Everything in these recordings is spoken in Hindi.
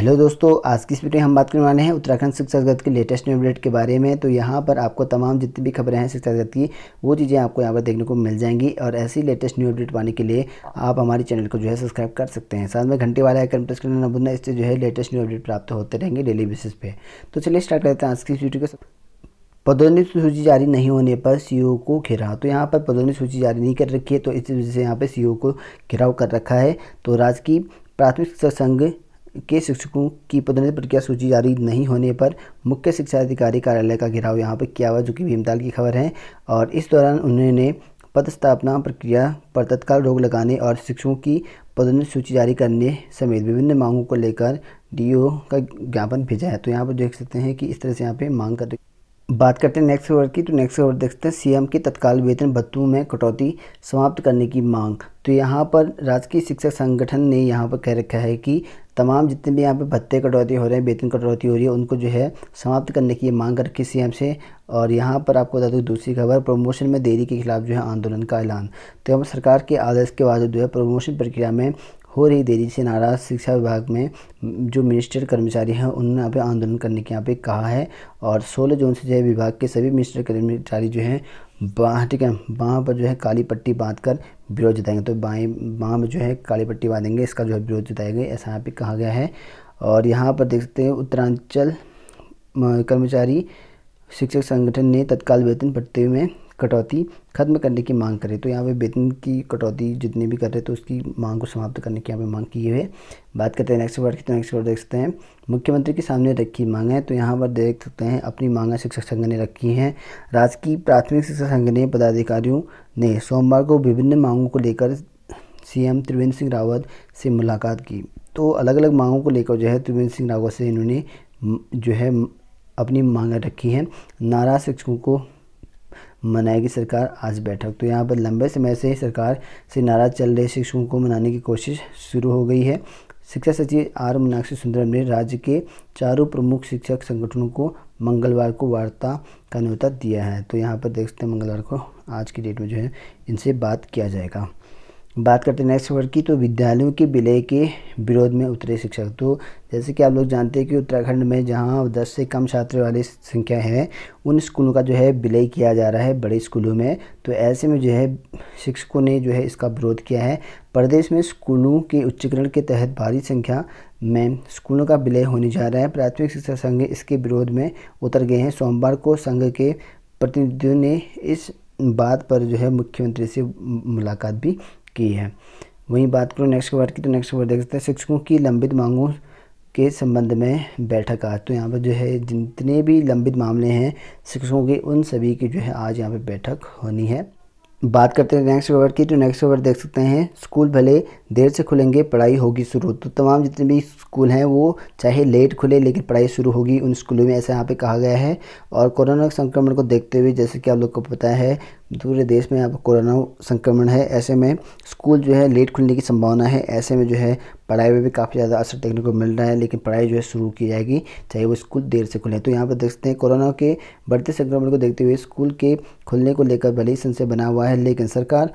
हेलो दोस्तों आज की इस वीडियो में हम बात करने वाले हैं उत्तराखंड शिक्षा जगत के लेटेस्ट न्यू अपडेट के बारे में तो यहाँ पर आपको तमाम जितनी भी खबरें हैं शिक्षा जगत की वो चीज़ें आपको यहाँ पर देखने को मिल जाएंगी और ऐसी लेटेस्ट न्यू अपडेट पाने के लिए आप हमारे चैनल को जो है सब्सक्राइब कर सकते हैं साथ में घंटे वाला आइकन प्रेस करना बुनना इससे जो है लेटेस्ट न्यू अपडेट प्राप्त होते रहेंगे डेली बेसिस पे तो चलिए स्टार्ट करते हैं आज की इस वीडियो के पदोन्नति सूची जारी नहीं होने पर सीईओ को घेराव तो यहाँ पर पदोन्नति सूची जारी नहीं कर रखी है तो इस वजह से यहाँ पर सीईओ को घेराव कर रखा है तो राजकीय प्राथमिक शिक्षा संघ के शिक्षकों की पदोन्नति प्रक्रिया सूची जारी नहीं होने पर मुख्य शिक्षा अधिकारी कार्यालय का घेराव यहाँ पर किया हुआ जो कि भीमताल की खबर है और इस दौरान उन्होंने पदस्थापना प्रक्रिया पर तत्काल रोक लगाने और शिक्षकों की पदोन्नति सूची जारी करने समेत विभिन्न मांगों को लेकर डीओ का ज्ञापन भेजा है तो यहाँ पर देख सकते हैं कि इस तरह से यहाँ पर मांग कर बात करते हैं नेक्स्ट खबर की तो नेक्स्ट खबर देखते हैं सीएम के तत्काल वेतन भत्तों में कटौती समाप्त करने की मांग तो यहाँ पर राजकीय शिक्षक संगठन ने यहाँ पर कह रखा है कि तमाम जितने भी यहाँ पे भत्ते कटौती हो रहे हैं वेतन कटौती हो रही है उनको जो है समाप्त करने की मांग रखी सीएम से और यहाँ पर आपको बता दूँ दूसरी खबर प्रमोशन में देरी के खिलाफ जो है आंदोलन का ऐलान तो यहाँ पर सरकार के आदेश के बावजूद जो है प्रमोशन प्रक्रिया में हो रही देरी से नाराज़ शिक्षा विभाग में जो मिनिस्टर कर्मचारी हैं उन्होंने यहाँ पे आंदोलन करने के यहाँ पे कहा है और 16 जून से जो है विभाग के सभी मिनिस्टर कर्मचारी जो हैं बाँ ठीक है बाँ पर जो है काली पट्टी बांध कर विरोध जताएंगे तो बाएँ बाँ में जो है काली पट्टी बांधेंगे इसका जो है विरोध जताएंगे ऐसा यहाँ पर कहा गया है और यहाँ पर देख सकते हैं उत्तरांचल कर्मचारी शिक्षक संगठन ने तत्काल वेतन पट्टी में कटौती खत्म करने की मांग करे तो यहाँ पे वेतन की कटौती जितनी भी कर रहे तो उसकी मांग को समाप्त करने की यहाँ पे मांग की है बात करते हैं नेक्स्ट वर्ड की तो नेक्स्ट वर्ड देख सकते हैं मुख्यमंत्री के सामने रखी मांगें तो यहाँ पर देख सकते हैं अपनी मांगें शिक्षक संघ ने रखी हैं राजकीय प्राथमिक शिक्षा संघ ने पदाधिकारियों ने सोमवार को विभिन्न मांगों को लेकर सीएम त्रिवेंद्र सिंह रावत से मुलाकात की तो अलग अलग मांगों को लेकर जो है त्रिवेंद्र सिंह रावत से इन्होंने जो है अपनी मांगें रखी हैं नाराज शिक्षकों को मनाएगी सरकार आज बैठक तो यहाँ पर लंबे समय से सरकार से नाराज चल रहे शिक्षकों को मनाने की कोशिश शुरू हो गई है शिक्षा सचिव आर मीनाक्षी सुंदरम ने राज्य के चारों प्रमुख शिक्षक संगठनों को मंगलवार को वार्ता का न्यौता दिया है तो यहाँ पर देख सकते हैं मंगलवार को आज की डेट में जो है इनसे बात किया जाएगा बात करते हैं नेक्स्ट वर्ग की तो विद्यालयों के विलय के विरोध में उतरे शिक्षक तो जैसे कि आप लोग जानते हैं कि उत्तराखंड में जहां 10 से कम छात्र वाली संख्या है उन स्कूलों का जो है विलय किया जा रहा है बड़े स्कूलों में तो ऐसे में जो है शिक्षकों ने जो है इसका विरोध किया है प्रदेश में स्कूलों के उच्चकरण के तहत भारी संख्या में स्कूलों का विलय होने जा रहा है प्राथमिक शिक्षा संघ इसके विरोध में उतर गए हैं सोमवार को संघ के प्रतिनिधियों ने इस बात पर जो है मुख्यमंत्री से मुलाकात भी की है वहीं बात करूँ नेक्स्ट वर्ड की तो नेक्स्ट वर्ड देख सकते हैं शिक्षकों की लंबित मांगों के संबंध में बैठक आज तो यहाँ पर जो है जितने भी लंबित मामले हैं शिक्षकों के उन सभी की जो है आज यहाँ पर बैठक होनी है बात करते हैं नेक्स्ट खबर की तो नेक्स्ट खबर देख सकते हैं स्कूल भले देर से खुलेंगे पढ़ाई होगी शुरू तो तमाम जितने भी स्कूल हैं वो चाहे लेट खुले लेकिन पढ़ाई शुरू होगी उन स्कूलों में ऐसा यहाँ पे कहा गया है और कोरोना संक्रमण को देखते हुए जैसे कि आप लोग को पता है पूरे देश में अब कोरोना संक्रमण है ऐसे में स्कूल जो है लेट खुलने की संभावना है ऐसे में जो है पढ़ाई में भी काफ़ी ज़्यादा असर देखने को मिल रहा है लेकिन पढ़ाई जो है शुरू की जाएगी चाहे वो स्कूल देर से खुले तो यहाँ पर देखते हैं कोरोना के बढ़ते संक्रमण को देखते हुए स्कूल के खुलने को लेकर भले ही संशय बना हुआ है लेकिन सरकार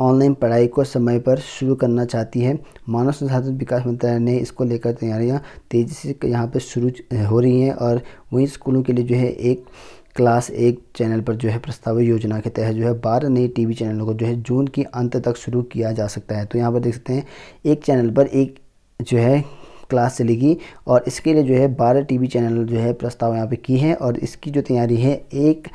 ऑनलाइन पढ़ाई को समय पर शुरू करना चाहती है मानव संसाधन विकास मंत्रालय ने इसको लेकर तैयारियाँ तेज़ी से यहाँ पर शुरू हो रही हैं और वहीं स्कूलों के लिए जो है एक क्लास एक चैनल पर जो है प्रस्तावित योजना के तहत जो है बारह नई टीवी चैनलों को जो है जून के अंत तक शुरू किया जा सकता है तो यहाँ पर देख सकते हैं एक चैनल पर एक जो है क्लास चलेगी और इसके लिए जो है बारह टीवी चैनल जो है प्रस्ताव यहाँ पे की है और इसकी जो तैयारी है एक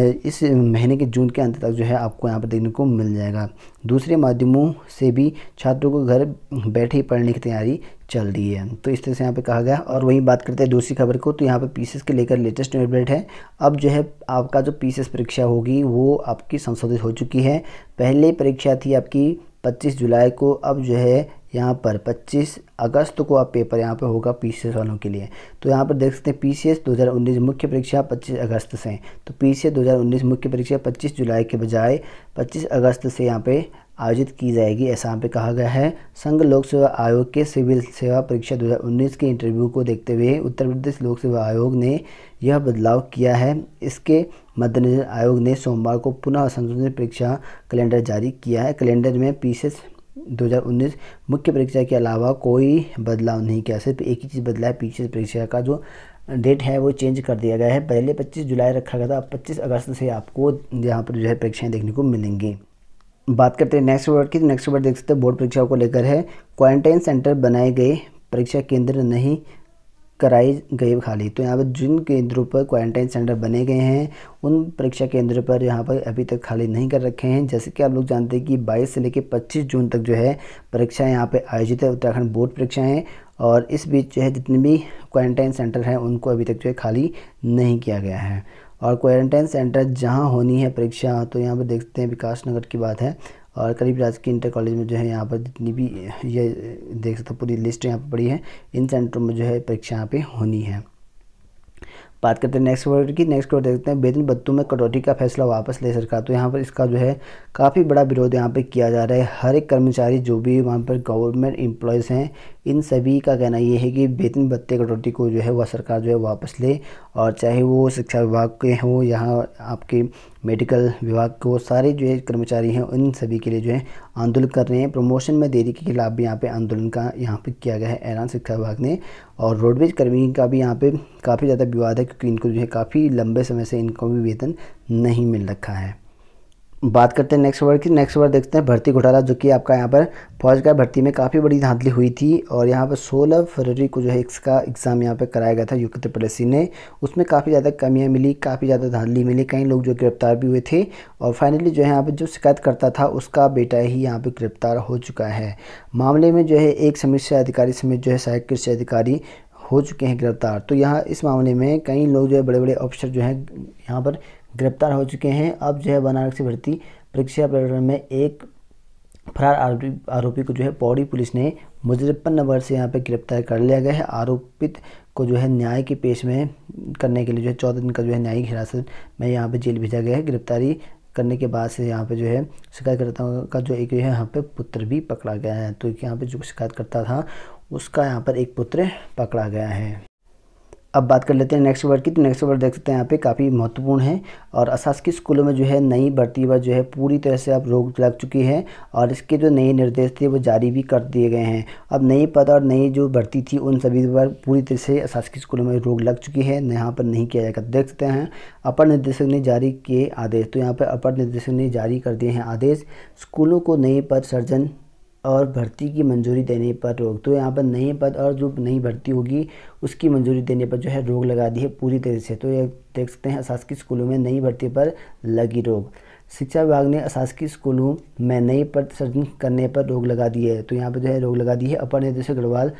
इस महीने के जून के अंत तक जो है आपको यहाँ पर देखने को मिल जाएगा दूसरे माध्यमों से भी छात्रों को घर बैठे ही पढ़ने की तैयारी चल रही है तो इस तरह से यहाँ पे कहा गया और वहीं बात करते हैं दूसरी खबर को तो यहाँ पे पीसीएस के लेकर लेटेस्ट अपडेट है अब जो है आपका जो पीसीएस परीक्षा होगी वो आपकी संशोधित हो चुकी है पहले परीक्षा थी आपकी 25 जुलाई को अब जो है यहाँ पर 25 अगस्त को आप पेपर यहाँ पर होगा पीसीएस वालों के लिए तो यहाँ पर देख सकते हैं पीसीएस 2019 मुख्य परीक्षा 25 अगस्त से तो पीसीएस 2019 मुख्य परीक्षा 25 जुलाई के बजाय 25 अगस्त से यहाँ पे आयोजित की जाएगी ऐसा यहाँ पे कहा गया है संघ लोक सेवा आयोग के सिविल सेवा परीक्षा 2019 के इंटरव्यू को देखते हुए उत्तर प्रदेश लोक सेवा आयोग ने यह बदलाव किया है इसके मद्देनजर आयोग ने सोमवार को पुनः संशोधित परीक्षा कैलेंडर जारी किया है कैलेंडर में पीसेस 2019 मुख्य परीक्षा के अलावा कोई बदलाव नहीं किया सिर्फ एक ही चीज़ बदला है पीछे परीक्षा का जो डेट है वो चेंज कर दिया गया है पहले 25 जुलाई रखा गया था अब 25 अगस्त से आपको यहाँ पर जो है परीक्षाएँ देखने को मिलेंगी बात करते हैं नेक्स्ट वर्ड की नेक्स्ट तो वर्ड देख सकते हैं बोर्ड परीक्षाओं को लेकर है क्वारंटाइन सेंटर बनाए गए परीक्षा केंद्र नहीं कराई गई खाली तो यहाँ पर जिन केंद्रों पर क्वारंटाइन सेंटर बने गए हैं उन परीक्षा केंद्रों पर यहाँ पर अभी तक खाली नहीं कर रखे हैं जैसे कि आप लोग जानते हैं कि बाईस से लेकर पच्चीस जून तक जो है परीक्षाएँ यहाँ पर आयोजित है उत्तराखंड बोर्ड परीक्षाएँ और इस बीच जो है जितने भी क्वारंटाइन सेंटर हैं उनको अभी तक जो है खाली नहीं किया गया है और क्वारंटाइन सेंटर जहाँ होनी है परीक्षा तो यहाँ पर देखते हैं विकास नगर की बात है और करीब राज के इंटर कॉलेज में जो है यहाँ पर जितनी भी ये देख सकते हो पूरी लिस्ट यहाँ पर पड़ी है इन सेंटरों में जो है परीक्षा यहाँ पे होनी है बात करते हैं नेक्स्ट वर्ड की नेक्स्ट वर्ड देखते हैं वेतन बत्तू में कटौती का फैसला वापस ले सरकार तो यहाँ पर इसका जो है काफ़ी बड़ा विरोध यहाँ पे किया जा रहा है हर एक कर्मचारी जो भी वहाँ पर गवर्नमेंट एम्प्लॉयज़ हैं इन सभी का कहना ये है कि वेतन भत्ते कटौती को जो है वह सरकार जो है वापस ले और चाहे वो शिक्षा विभाग के हों यहाँ आपके मेडिकल विभाग को सारे जो है कर्मचारी हैं उन सभी के लिए जो है आंदोलन कर रहे हैं प्रमोशन में देरी के खिलाफ भी यहाँ पे आंदोलन का यहाँ पे किया गया है ऐलान शिक्षा विभाग ने और रोडवेज कर्मी का भी यहाँ पे काफ़ी ज़्यादा विवाद है क्योंकि इनको जो है काफ़ी लंबे समय से इनको भी वेतन नहीं मिल रखा है बात करते हैं नेक्स्ट वर्ड की नेक्स्ट वर्ड देखते हैं भर्ती घोटाला जो कि आपका यहाँ पर फौज का भर्ती में काफ़ी बड़ी धांधली हुई थी और यहाँ पर 16 फरवरी को जो है इसका एग्ज़ाम यहाँ पर कराया गया था यू के ने उसमें काफ़ी ज़्यादा कमियाँ मिली काफ़ी ज़्यादा धांधली मिली कई लोग जो गिरफ्तार भी हुए थे और फाइनली जो है यहाँ पर जो शिकायत करता था उसका बेटा ही यहाँ पर गिरफ्तार हो चुका है मामले में जो है एक समीक्षा अधिकारी समेत जो है सहायक कृषि अधिकारी हो चुके हैं गिरफ्तार तो यहाँ इस मामले में कई लोग जो है बड़े बड़े ऑफिसर जो हैं यहाँ पर गिरफ्तार हो चुके हैं अब जो है बनारसी भर्ती परीक्षा प्रकरण में एक फरार आरोपी को जो है पौड़ी पुलिस ने मुजफ्फर नगर से यहाँ पे गिरफ्तार कर लिया गया है आरोपित को जो है न्याय के पेश में करने के लिए जो है चौदह दिन का जो है न्यायिक हिरासत में यहाँ पे जेल भेजा गया है गिरफ्तारी करने के बाद से यहाँ पे जो है शिकायतकर्ताओं का जो एक है यहाँ पे पुत्र भी पकड़ा गया है तो यहाँ पे जो शिकायत करता था उसका यहाँ पर एक पुत्र पकड़ा गया है अब बात कर लेते हैं नेक्स्ट वर्ड की तो नेक्स्ट वर्ड देख सकते हैं यहाँ पे काफ़ी महत्वपूर्ण है और अशासकीय स्कूलों में जो है नई भर्ती पर जो है पूरी तरह से अब रोक लग चुकी है और इसके जो नए निर्देश थे वो जारी भी कर दिए गए हैं अब नई पद और नई जो भर्ती थी उन सभी पर पूरी तरह से अशासकीय स्कूलों में रोक लग चुकी है यहाँ पर नहीं किया जाएगा देख सकते हैं अपर निर्देशक ने जारी किए आदेश तो यहाँ पर अपर निर्देशक ने जारी कर दिए हैं आदेश स्कूलों को नए पद सर्जन और भर्ती की मंजूरी देने पर रोक तो यहाँ पर नए पद और जो नई भर्ती होगी उसकी मंजूरी देने पर जो है रोक लगा दी है पूरी तरह से तो ये देख सकते हैं अशासकीय स्कूलों में नई भर्ती पर लगी रोक शिक्षा विभाग ने अशासकीय स्कूलों में नई पद सृजन करने पर रोक लगा दी है तो यहाँ पर जो है रोक लगा दी है अपर निदेशक अग्रवाल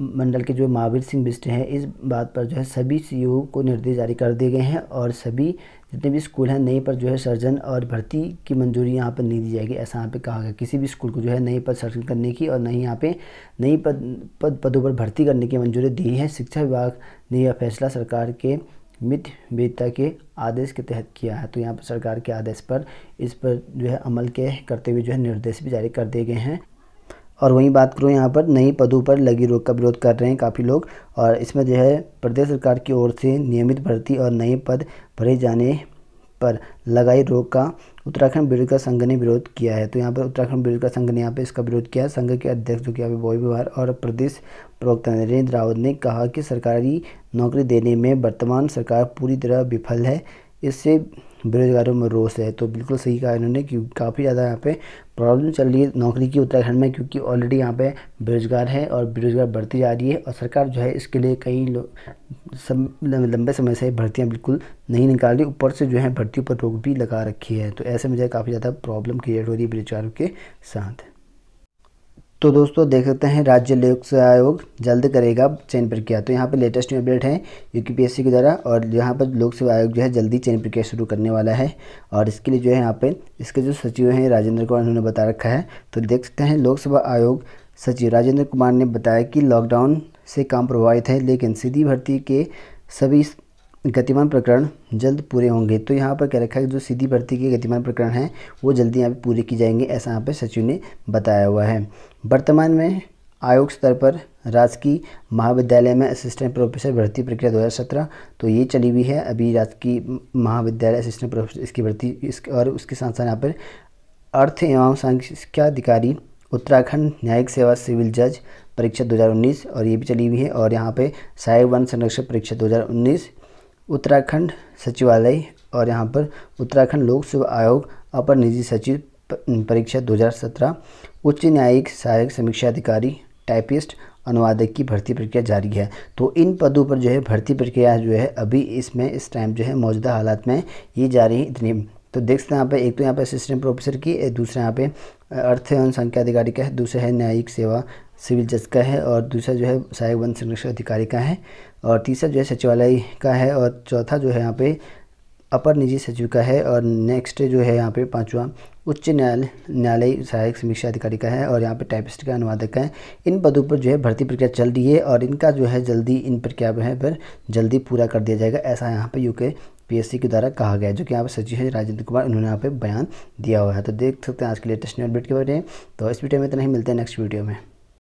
मंडल के जो महावीर सिंह बिस्ट हैं इस बात पर जो है सभी सी को निर्देश जारी कर दिए गए हैं और सभी जितने भी स्कूल हैं नए पर जो है सर्जन और भर्ती की मंजूरी यहाँ पर नहीं दी जाएगी ऐसा यहाँ पे कहा गया किसी भी स्कूल को जो है नए पद सर्जन करने की और नहीं यहाँ पे नई पद पद पदों पर भर्ती करने की मंजूरी दी है शिक्षा विभाग ने यह फैसला सरकार के मित वेदता के आदेश के तहत किया है तो यहाँ पर सरकार के आदेश पर इस पर जो है अमल के करते हुए जो है निर्देश भी जारी कर दिए गए हैं और वहीं बात करूँ यहाँ पर नई पदों पर लगी रोक का विरोध कर रहे हैं काफ़ी लोग और इसमें जो है प्रदेश सरकार की ओर से नियमित भर्ती और नए पद भरे जाने पर लगाई रोक का उत्तराखंड बेरोजगार संघ ने विरोध किया है तो यहाँ पर उत्तराखंड बेरोजगार संघ ने यहाँ पर इसका विरोध किया संघ के अध्यक्ष जो कि अभी बॉय व्यवहार और प्रदेश प्रवक्ता नरेंद्र रावत ने कहा कि सरकारी नौकरी देने में वर्तमान सरकार पूरी तरह विफल है इससे बेरोजगारों में रोष है तो बिल्कुल सही कहा इन्होंने कि काफ़ी ज़्यादा यहाँ पे प्रॉब्लम चल रही है नौकरी की उत्तराखंड में क्योंकि ऑलरेडी यहाँ पे बेरोजगार है और बेरोजगार बढ़ती जा रही है और सरकार जो है इसके लिए कई लोग सब लंबे समय से भर्तियाँ बिल्कुल नहीं निकाल रही ऊपर से जो है भर्ती पर रोक भी लगा रखी है तो ऐसे में जो है काफ़ी ज़्यादा प्रॉब्लम क्रिएट हो रही है बेरोजगारों के साथ तो दोस्तों देख सकते हैं राज्य लोक सेवा आयोग जल्द करेगा चयन प्रक्रिया तो यहाँ पे लेटेस्ट में अपडेट है यूपीपीएससी के द्वारा और यहाँ पर लोक सेवा आयोग जो है जल्दी चयन प्रक्रिया शुरू करने वाला है और इसके लिए जो है यहाँ पे इसके जो सचिव हैं राजेंद्र कुमार उन्होंने बता रखा है तो देख सकते हैं लोकसभा आयोग सचिव राजेंद्र कुमार ने बताया कि लॉकडाउन से काम प्रभावित है लेकिन सीधी भर्ती के सभी गतिमान प्रकरण जल्द पूरे होंगे तो यहाँ पर क्या रखा है जो सीधी भर्ती के गतिमान प्रकरण हैं वो जल्दी यहाँ पर पूरे की जाएंगे ऐसा यहाँ पर सचिव ने बताया हुआ है वर्तमान में आयोग स्तर पर राजकीय महाविद्यालय में असिस्टेंट प्रोफेसर भर्ती प्रक्रिया 2017 तो ये चली हुई है अभी राजकीय महाविद्यालय असिस्टेंट प्रोफेसर इसकी भर्ती इस और उसके साथ साथ यहाँ पर अर्थ एवं संख्या अधिकारी उत्तराखंड न्यायिक सेवा सिविल जज परीक्षा 2019 और ये भी चली हुई है और यहाँ पे सहायक वन संरक्षक परीक्षा 2019 उत्तराखंड सचिवालय और यहाँ पर उत्तराखंड लोक सेवा आयोग अपर निजी सचिव परीक्षा 2017 उच्च न्यायिक सहायक समीक्षा अधिकारी टाइपिस्ट अनुवादक की भर्ती प्रक्रिया जारी है तो इन पदों पर जो है भर्ती प्रक्रिया जो है अभी इसमें इस टाइम जो है मौजूदा हालात में ये जारी है इतनी तो देख सकते हैं यहाँ पे एक तो यहाँ पे असिस्टेंट प्रोफेसर की दूसरे यहाँ पे अर्थ एवं संख्या अधिकारी का है दूसरा है न्यायिक सेवा सिविल जज का है और दूसरा जो है सहायक वन संरक्षण अधिकारी का है और तीसरा जो है सचिवालय का है और चौथा जो है यहाँ पे अपर निजी सचिव का है और नेक्स्ट जो है यहाँ पे पांचवा उच्च न्यायालय न्यायालय सहायक समीक्षा अधिकारी का है और यहाँ पे टाइपिस्ट का अनुवादक का है इन पदों पर जो है भर्ती प्रक्रिया चल रही है और इनका जो है जल्दी इन प्रक्रिया है पर जल्दी पूरा कर दिया जाएगा ऐसा यहाँ पर यू पीएससी के द्वारा कहा गया जो कि यहाँ पर सचिव है राजेंद्र कुमार उन्होंने यहाँ पे बयान दिया हुआ है तो देख सकते हैं आज के लेटेस्ट अपडेट के बारे में तो इस वीडियो में इतना ही मिलते हैं नेक्स्ट वीडियो में